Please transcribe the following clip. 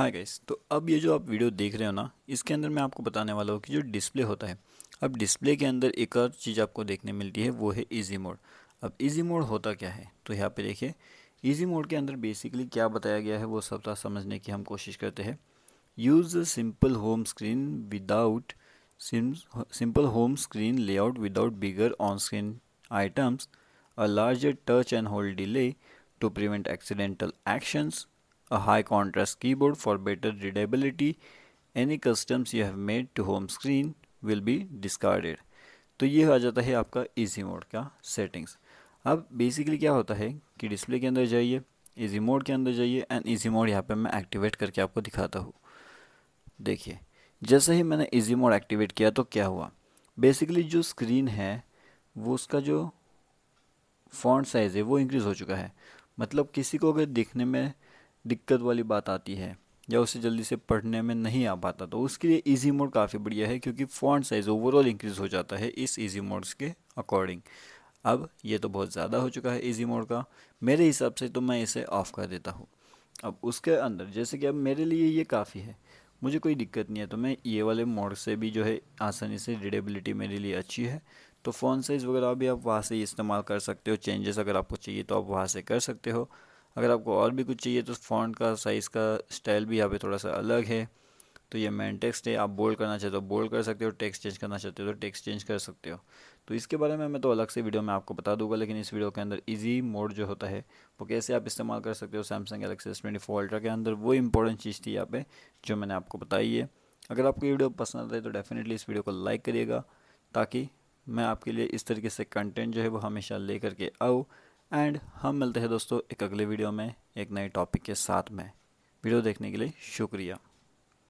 Hi guys तो अब ये जो आप वीडियो देख रहे हो ना इसके अंदर मैं आपको बताने वाला हूँ कि जो डिस्प्ले होता है अब डिस्प्ले के अंदर एक और चीज़ आपको देखने मिलती है वो है इजी मोड अब इजी मोड होता क्या है तो यहाँ पे देखिए इजी मोड के अंदर बेसिकली क्या बताया गया है वो सब तो समझने की हम कोशिश करते हैं use simple home screen without simple home screen layout without bigger on screen items a larger touch and hold delay to prevent accidental actions a high contrast keyboard for better readability, any customs you have made to home screen will be discarded. तो ये आ जाता है आपका easy mode का settings अब basically क्या होता है कि डिस्प्ले के अंदर जाइए इजी मोड के अंदर जाइए एंड इजी मोड यहाँ पे मैं एक्टिवेट करके आपको दिखाता हूँ देखिए जैसे ही मैंने इजी मोड एक्टिवेट किया तो क्या हुआ बेसिकली जो स्क्रीन है वो उसका जो फॉन्ट साइज़ है वो इंक्रीज़ हो चुका है मतलब किसी को अगर दिखने में दिक्कत वाली बात आती है या उसे जल्दी से पढ़ने में नहीं आ पाता तो उसके लिए ईजी मोड काफ़ी बढ़िया है क्योंकि फ़ॉन्ट साइज़ ओवरऑल इंक्रीज़ हो जाता है इस ईजी मोड्स के अकॉर्डिंग अब ये तो बहुत ज़्यादा हो चुका है ईजी मोड का मेरे हिसाब से तो मैं इसे ऑफ़ कर देता हूँ अब उसके अंदर जैसे कि अब मेरे लिए ये काफ़ी है मुझे कोई दिक्कत नहीं है तो मैं ये वाले मोड से भी जो है आसानी से रीडेबिलिटी मेरे लिए अच्छी है तो फ़ोन साइज़ वगैरह भी आप वहाँ से इस्तेमाल कर सकते हो चेंजेस अगर आपको चाहिए तो आप वहाँ से कर सकते हो अगर आपको और भी कुछ चाहिए तो फ़ॉन्ट का साइज़ का स्टाइल भी यहाँ पे थोड़ा सा अलग है तो ये मेन टेक्स्ट है आप बोल्ड करना चाहते हो बोल्ड कर सकते हो टेक्स्ट चेंज करना चाहते हो तो टेक्स्ट चेंज तो कर सकते हो तो इसके बारे में मैं तो अलग से वीडियो में आपको बता दूंगा लेकिन इस वीडियो के अंदर इजी मोड जो होता है वो कैसे आप इस्तेमाल कर सकते हो Samsung Galaxy S twenty four Ultra के अंदर वो इंपॉर्टेंट चीज़ थी यहाँ पे जो मैंने आपको बताई है अगर आपको ये वीडियो पसंद आता है तो डेफिनेटली इस वीडियो को लाइक करिएगा ताकि मैं आपके लिए इस तरीके से कंटेंट जो है वो हमेशा ले करके आऊँ एंड हम मिलते हैं दोस्तों एक अगले वीडियो में एक नए टॉपिक के साथ में वीडियो देखने के लिए शुक्रिया